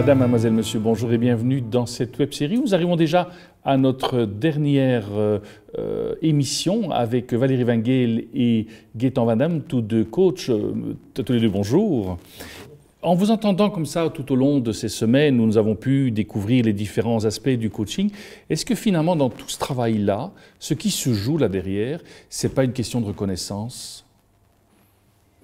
Madame, mademoiselle, monsieur, bonjour et bienvenue dans cette web-série. Nous arrivons déjà à notre dernière euh, euh, émission avec Valérie Vingel et Gaëtan Van Damme, tous deux coachs. Euh, tous les deux, bonjour. En vous entendant comme ça tout au long de ces semaines où nous avons pu découvrir les différents aspects du coaching, est-ce que finalement dans tout ce travail-là, ce qui se joue là derrière, n'est pas une question de reconnaissance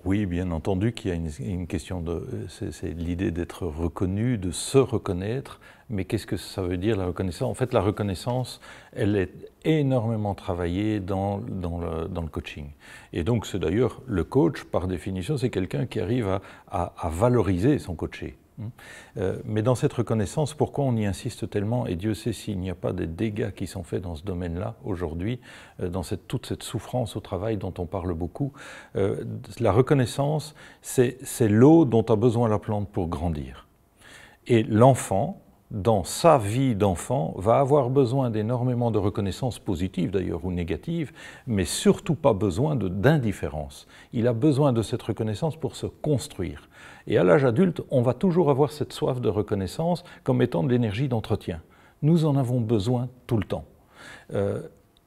oui, bien entendu qu'il y a une, question de... Euh, c'est l'idée d'être reconnu, de se reconnaître, mais qu'est-ce que ça veut dire la reconnaissance En fait, la reconnaissance, elle est énormément travaillée dans, le, coaching. Et donc, c'est d'ailleurs, le coach, par définition, c'est quelqu'un qui arrive à, à valoriser son coaché. Hein. Euh, mais dans cette reconnaissance, pourquoi on y insiste tellement Et Dieu sait s'il n'y a pas des dégâts qui sont faits dans ce domaine-là aujourd'hui, euh, dans cette, toute cette souffrance au travail dont on parle beaucoup. Euh, la reconnaissance, c'est l'eau dont a besoin la plante pour grandir. Et l'enfant, dans sa vie d'enfant, va avoir besoin d'énormément de reconnaissance positive d'ailleurs ou négative, mais surtout pas besoin d'indifférence. Il a besoin de cette reconnaissance pour se construire. Et à l'âge adulte, on va toujours avoir cette soif de reconnaissance comme étant de l'énergie d'entretien. Nous en avons besoin tout le temps. Euh,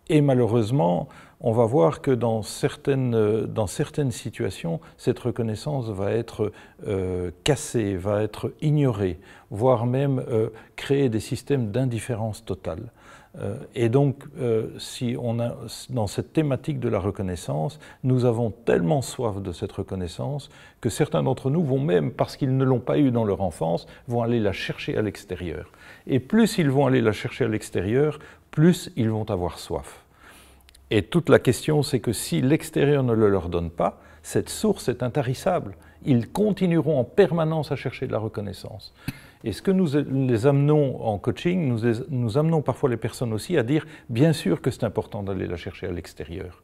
et malheureusement, on va voir que dans certaines, dans certaines situations, cette reconnaissance va être euh, cassée, va être ignorée, voire même euh, créer des systèmes d'indifférence totale. Euh, et donc, si on a, dans cette thématique de la reconnaissance, nous avons tellement soif de cette reconnaissance que certains d'entre nous vont même, parce qu'ils ne l'ont pas eue dans leur enfance, vont aller la chercher à l'extérieur. Et plus ils vont aller la chercher à l'extérieur, plus ils vont avoir soif. Et toute la question, c'est que si l'extérieur ne le leur donne pas, cette source est intarissable. Ils continueront en permanence à chercher de la reconnaissance. Et ce que nous les amenons en coaching, nous, amenons parfois les personnes aussi à dire, bien sûr que c'est important d'aller la chercher à l'extérieur.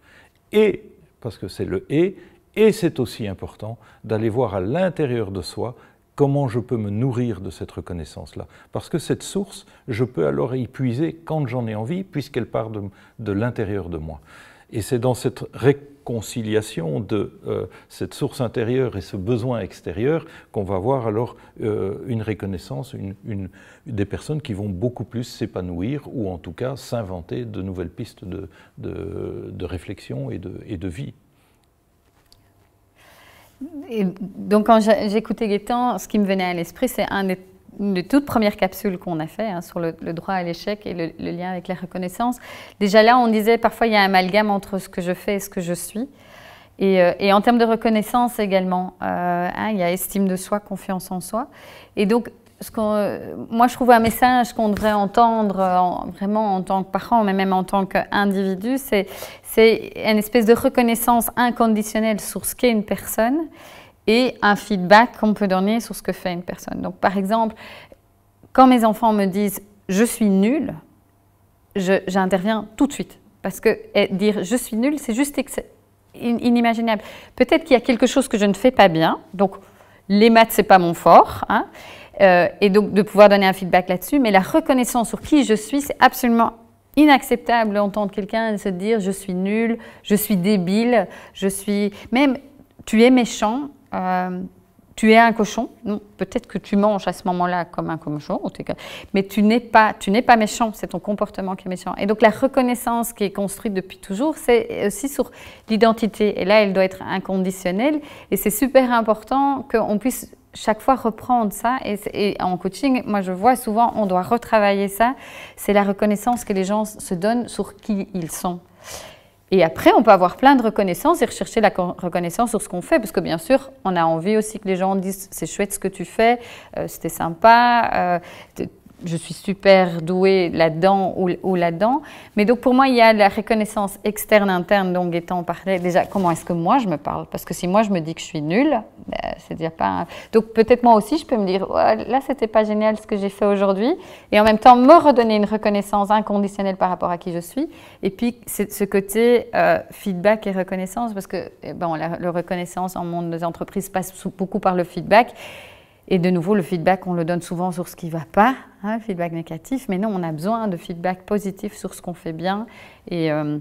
Et, parce que c'est le et, et c'est aussi important d'aller voir à l'intérieur de soi comment je peux me nourrir de cette reconnaissance-là. Parce que cette source, je peux alors y puiser quand j'en ai envie, puisqu'elle part de, l'intérieur de moi. Et c'est dans cette réconciliation de euh, cette source intérieure et ce besoin extérieur qu'on va voir alors euh, une reconnaissance, des personnes qui vont beaucoup plus s'épanouir ou en tout cas s'inventer de nouvelles pistes de, réflexion et de vie. Et donc, quand j'écoutais Gaëtan, ce qui me venait à l'esprit, c'est une des toutes premières capsules qu'on a fait hein, sur le, droit à l'échec et le, lien avec la reconnaissance. Déjà là, on disait parfois il y a un amalgame entre ce que je fais et ce que je suis. Et, euh, en termes de reconnaissance également, euh, hein, il y a estime de soi, confiance en soi. Et donc, moi, je trouve un message qu'on devrait entendre euh, vraiment en tant que parent, mais même en tant qu'individu, c'est, c'est une espèce de reconnaissance inconditionnelle sur ce qu'est une personne et un feedback qu'on peut donner sur ce que fait une personne. Donc, par exemple, quand mes enfants me disent je suis nul, j'interviens tout de suite. Parce que eh, dire je suis nul, c'est juste inimaginable. Peut-être qu'il y a quelque chose que je ne fais pas bien. Donc, les maths, c'est pas mon fort. Hein, euh, et donc de pouvoir donner un feedback là-dessus. Mais la reconnaissance sur qui je suis, c'est absolument inacceptable d'entendre quelqu'un se dire je suis nul, je suis débile, je suis même tu es méchant. Euh, tu es un cochon, peut-être que tu manges à ce moment-là comme un cochon, mais tu n'es pas, tu n'es pas méchant, c'est ton comportement qui est méchant. Et donc la reconnaissance qui est construite depuis toujours, c'est aussi sur l'identité. Et là, elle doit être inconditionnelle. Et c'est super important qu'on puisse chaque fois reprendre ça. Et, en coaching, moi je vois souvent, on doit retravailler ça. C'est la reconnaissance que les gens se donnent sur qui ils sont. Et après, on peut avoir plein de reconnaissance et rechercher la reconnaissance sur ce qu'on fait, parce que bien sûr, on a envie aussi que les gens disent c'est chouette ce que tu fais, euh, c'était sympa, euh, je suis super douée là-dedans ou, là-dedans. Mais donc pour moi, il y a la reconnaissance externe, interne, donc étant parlé, déjà, comment est-ce que moi je me parle Parce que si moi je me dis que je suis nulle, ben, c'est-à-dire dire pas... Donc peut-être moi aussi, je peux me dire, là, oh, là, c'était pas génial ce que j'ai fait aujourd'hui, et en même temps me redonner une reconnaissance inconditionnelle par rapport à qui je suis. Et puis c'est ce côté euh, feedback et reconnaissance, parce que eh bon, ben, la reconnaissance en monde des entreprises passe beaucoup par le feedback. Et de nouveau, le feedback, on le donne souvent sur ce qui ne va pas, hein, feedback négatif, mais non, on a besoin de feedback positif sur ce qu'on fait bien et, euh,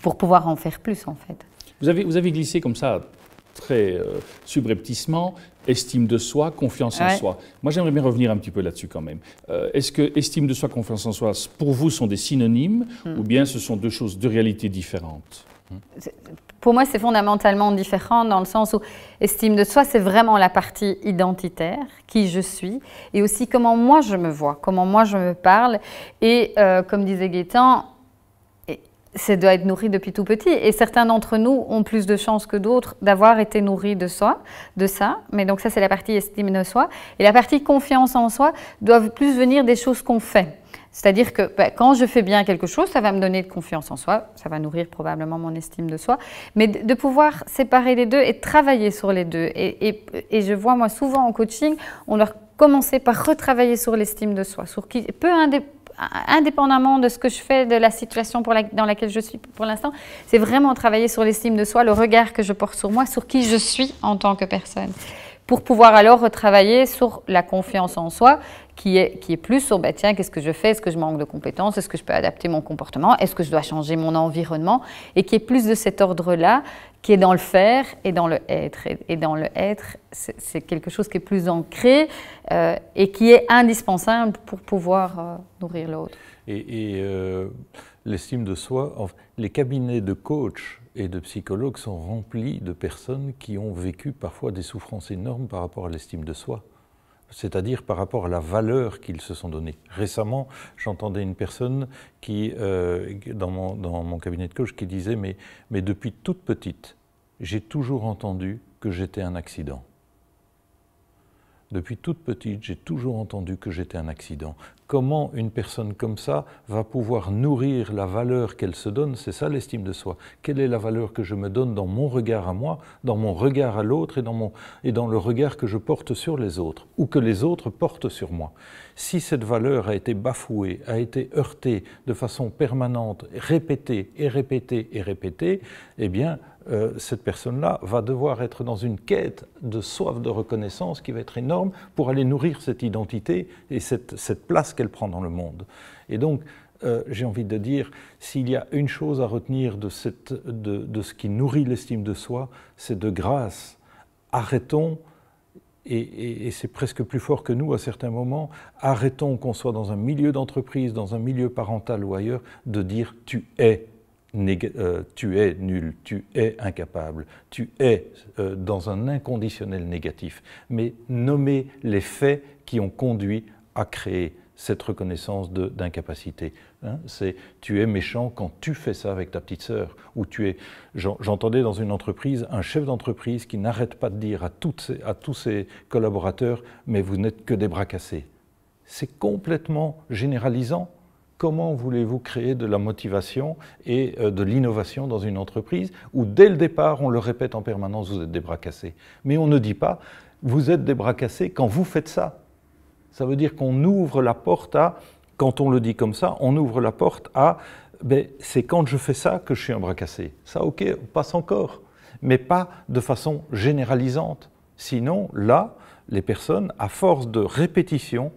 pour pouvoir en faire plus, en fait. Vous avez, glissé comme ça, très euh, subrepticement, estime de soi, confiance en soi. Moi, j'aimerais bien revenir un petit peu là-dessus quand même. Euh, est-ce que estime de soi, confiance en soi, pour vous, sont des synonymes hmm. ou bien ce sont deux choses, deux réalités différentes pour moi, c'est fondamentalement différent dans le sens où estime de soi, c'est vraiment la partie identitaire, qui je suis, et aussi comment moi je me vois, comment moi je me parle. Et euh, comme disait Gaétan, ça doit être nourri depuis tout petit. Et certains d'entre nous ont plus de chances que d'autres d'avoir été nourris de soi, de ça. Mais donc ça, c'est la partie estime de soi. Et la partie confiance en soi doivent plus venir des choses qu'on fait. C'est-à-dire que bah, quand je fais bien quelque chose, ça va me donner de confiance en soi, ça va nourrir probablement mon estime de soi, mais de, pouvoir séparer les deux et travailler sur les deux. Et, je vois, moi, souvent en coaching, on leur commençait par retravailler sur l'estime de soi, sur qui, peu indépendamment de ce que je fais, de la situation dans laquelle je suis pour l'instant, c'est vraiment travailler sur l'estime de soi, le regard que je porte sur moi, sur qui je suis en tant que personne. Pour pouvoir alors retravailler sur la confiance en soi, qui est, qui est plus sur bah, tiens, qu'est-ce que je fais Est-ce que je manque de compétences Est-ce que je peux adapter mon comportement Est-ce que je dois changer mon environnement Et qui est plus de cet ordre-là, qui est dans le faire et dans le être. Et, dans le être, c'est quelque chose qui est plus ancré euh, et qui est indispensable pour pouvoir euh, nourrir l'autre. Et, euh, l'estime de soi, les cabinets de coach et de psychologues sont remplis de personnes qui ont vécu parfois des souffrances énormes par rapport à l'estime de soi c'est-à-dire par rapport à la valeur qu'ils se sont donnés. Récemment, j'entendais une personne qui, euh, dans, mon, cabinet de coach qui disait mais depuis toute petite, j'ai toujours entendu que j'étais un accident. Depuis toute petite, j'ai toujours entendu que j'étais un accident. Comment une personne comme ça va pouvoir nourrir la valeur qu'elle se donne C'est ça l'estime de soi. Quelle est la valeur que je me donne dans mon regard à moi, dans mon regard à l'autre et, dans et dans le regard que je porte sur les autres ou que les autres portent sur moi Si cette valeur a été bafouée, a été heurtée de façon permanente, répétée et répétée et répétée, eh bien, euh, cette personne-là va devoir être dans une quête de soif de reconnaissance qui va être énorme pour aller nourrir cette identité et cette, place qu'elle prend dans le monde. Et donc, euh, j'ai envie de dire, s'il y a une chose à retenir de, ce qui nourrit l'estime de soi, c'est de grâce. Arrêtons et c'est presque plus fort que nous à certains moments, arrêtons qu'on soit dans un milieu d'entreprise, dans un milieu parental ou ailleurs, de dire tu es. Euh, tu es nul, tu es incapable, tu es euh, dans un inconditionnel négatif, mais nommer les faits qui ont conduit à créer cette reconnaissance d'incapacité. Hein, c'est tu es méchant quand tu fais ça avec ta petite sœur. Ou tu es. J'entendais dans une entreprise un chef d'entreprise qui n'arrête pas de dire à, à tous ses collaborateurs Mais vous n'êtes que des bras cassés. C'est complètement généralisant comment voulez-vous créer de la motivation et euh, de l'innovation dans une entreprise où dès le départ, on le répète en permanence, vous êtes des bras cassés. Mais on ne dit pas, vous êtes des bras cassés quand vous faites ça. Ça veut dire qu'on ouvre la porte à, quand on le dit comme ça, on ouvre la porte à, ben, c'est quand je fais ça que je suis un bras cassé. Ça, ok, on passe encore, mais pas de façon généralisante. Sinon, là, les personnes, à force de répétition,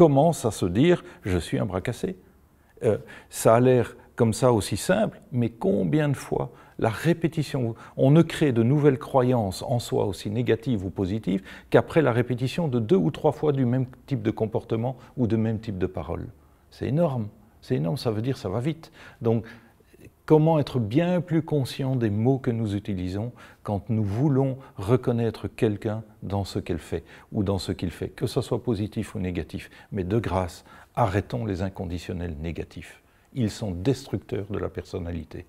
commence à se dire je suis un bras cassé. Euh, ça a l'air comme ça aussi simple, mais combien de fois la répétition, on ne crée de nouvelles croyances en soi aussi négatives ou positives qu'après la répétition de deux ou trois fois du même type de comportement ou de même type de parole. C'est énorme, c'est énorme, ça veut dire ça va vite. Donc comment être bien plus conscient des mots que nous utilisons quand nous voulons reconnaître quelqu'un dans ce qu'elle fait ou dans ce qu'il fait, que ce soit positif ou négatif. Mais de grâce, arrêtons les inconditionnels négatifs. Ils sont destructeurs de la personnalité.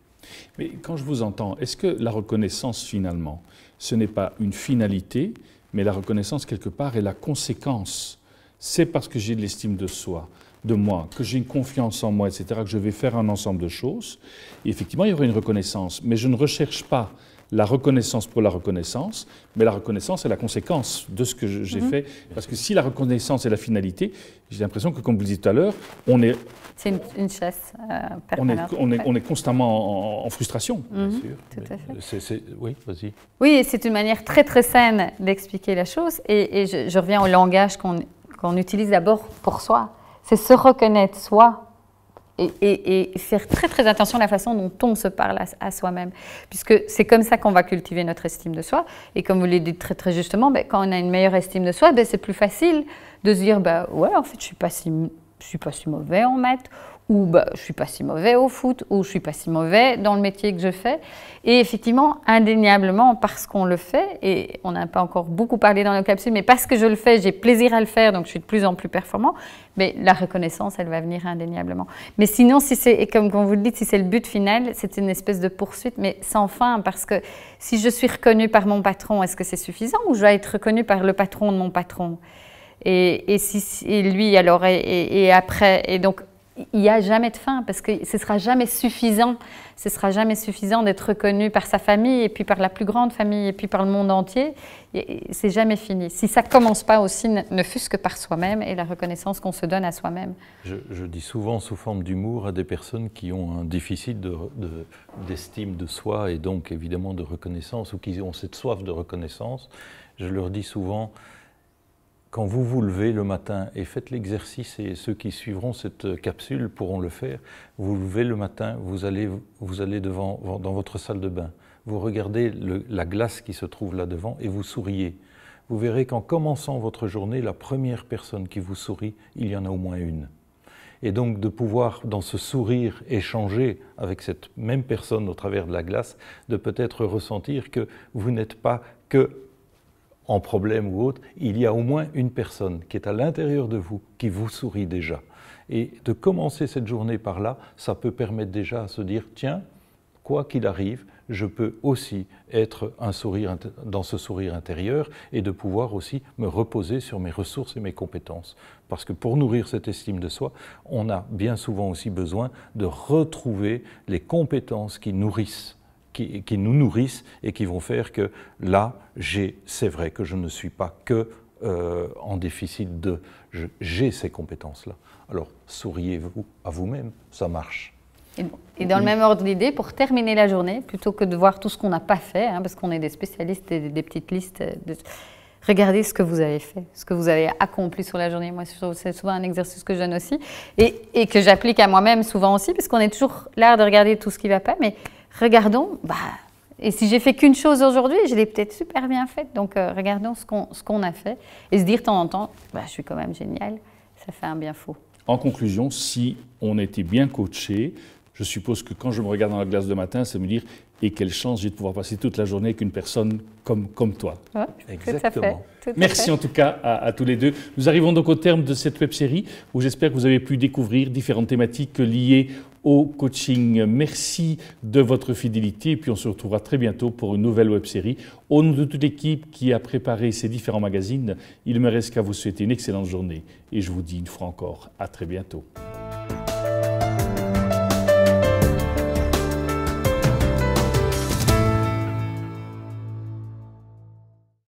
Mais quand je vous entends, est-ce que la reconnaissance finalement, ce n'est pas une finalité, mais la reconnaissance quelque part est la conséquence C'est parce que j'ai de l'estime de soi, de moi, que j'ai une confiance en moi, etc., que je vais faire un ensemble de choses, et effectivement, il y aura une reconnaissance. Mais je ne recherche pas la reconnaissance pour la reconnaissance, mais la reconnaissance est la conséquence de ce que j'ai mhm. fait. Parce que si la reconnaissance est la finalité, j'ai l'impression que, comme vous le disiez tout à l'heure, on est. C'est une, chasse euh, On est, on, constamment en, frustration, mhm. bien sûr. oui, vas-y. Oui, c'est une manière très, très saine d'expliquer la chose. Et, je, reviens au langage qu'on utilise d'abord pour soi c'est se reconnaître soi. Et, faire très très attention à la façon dont on se parle à, soi-même, puisque c'est comme ça qu'on va cultiver notre estime de soi. Et comme vous l'avez dit très très justement, ben, quand on a une meilleure estime de soi, ben, c'est plus facile de se dire, ben, ouais, en fait, je suis pas si suis pas si mauvais en maths, ou bah, je suis pas si mauvais au foot, ou je suis pas si mauvais dans le métier que je fais. Et effectivement, indéniablement, parce qu'on le fait, et on n'a pas encore beaucoup parlé dans nos capsules, mais parce que je le fais, j'ai plaisir à le faire, donc je suis de plus en plus performant, mais la reconnaissance, elle va venir indéniablement. Mais sinon, si c'est, comme vous le dites, si c'est le but final, c'est une espèce de poursuite, mais sans fin, parce que si je suis reconnue par mon patron, est-ce que c'est suffisant, ou je vais être reconnue par le patron de mon patron et, et, si, lui, alors, et, et, après. Et donc, il n'y a jamais de fin parce que ce sera jamais suffisant. Ce sera jamais suffisant d'être reconnu par sa famille et puis par la plus grande famille et puis par le monde entier. C'est jamais fini. Si ça commence pas aussi, ne fût-ce que par soi-même et la reconnaissance qu'on se donne à soi-même. Je, dis souvent sous forme d'humour à des personnes qui ont un déficit d'estime de soi et donc évidemment de reconnaissance ou qui ont cette soif de reconnaissance. Je leur dis souvent quand vous vous levez le matin et faites l'exercice, et ceux qui suivront cette euh, capsule pourront le faire, vous vous levez le matin, vous allez, vous allez devant, dans votre salle de bain, vous regardez la glace qui se trouve là devant et vous souriez. Vous verrez qu'en commençant votre journée, la première personne qui vous sourit, il y en a au moins une. Et donc de pouvoir, dans ce sourire, échanger avec cette même personne au travers de la glace, de peut-être ressentir que vous n'êtes pas que en problème ou autre, il y a au moins une personne qui est à l'intérieur de vous, qui vous sourit déjà. Et de commencer cette journée par là, ça peut permettre déjà à se dire, tiens, quoi qu'il arrive, je peux aussi être un sourire dans ce sourire intérieur et de pouvoir aussi me reposer sur mes ressources et mes compétences. Parce que pour nourrir cette estime de soi, on a bien souvent aussi besoin de retrouver les compétences qui nourrissent qui, nous nourrissent et qui vont faire que là, j'ai, c'est vrai que je ne suis pas que euh, en déficit de, j'ai ces compétences-là. Alors souriez-vous à vous-même, ça marche. Et, dans le même ordre d'idée, pour terminer la journée, plutôt que de voir tout ce qu'on n'a pas fait, hein, parce qu'on est des spécialistes et des, petites listes, de... regardez ce que vous avez fait, ce que vous avez accompli sur la journée. Moi, c'est souvent un exercice que je donne aussi et, et que j'applique à moi-même souvent aussi, parce qu'on est toujours là de regarder tout ce qui ne va pas, mais regardons, bah, et si j'ai fait qu'une chose aujourd'hui, je l'ai peut-être super bien faite. Donc euh, regardons ce qu'on, ce qu'on a fait et se dire de temps en temps, bah, je suis quand même génial, ça fait un bien fou. En conclusion, si on était bien coaché, je suppose que quand je me regarde dans la glace de matin, ça me dire et quelle chance j'ai de pouvoir passer toute la journée avec une personne comme, comme toi. Exactement. Merci en tout cas à, à, tous les deux. Nous arrivons donc au terme de cette web série où j'espère que vous avez pu découvrir différentes thématiques liées au coaching. Merci de votre fidélité et puis on se retrouvera très bientôt pour une nouvelle web série. Au nom de toute l'équipe qui a préparé ces différents magazines, il me reste qu'à vous souhaiter une excellente journée et je vous dis une fois encore à très bientôt.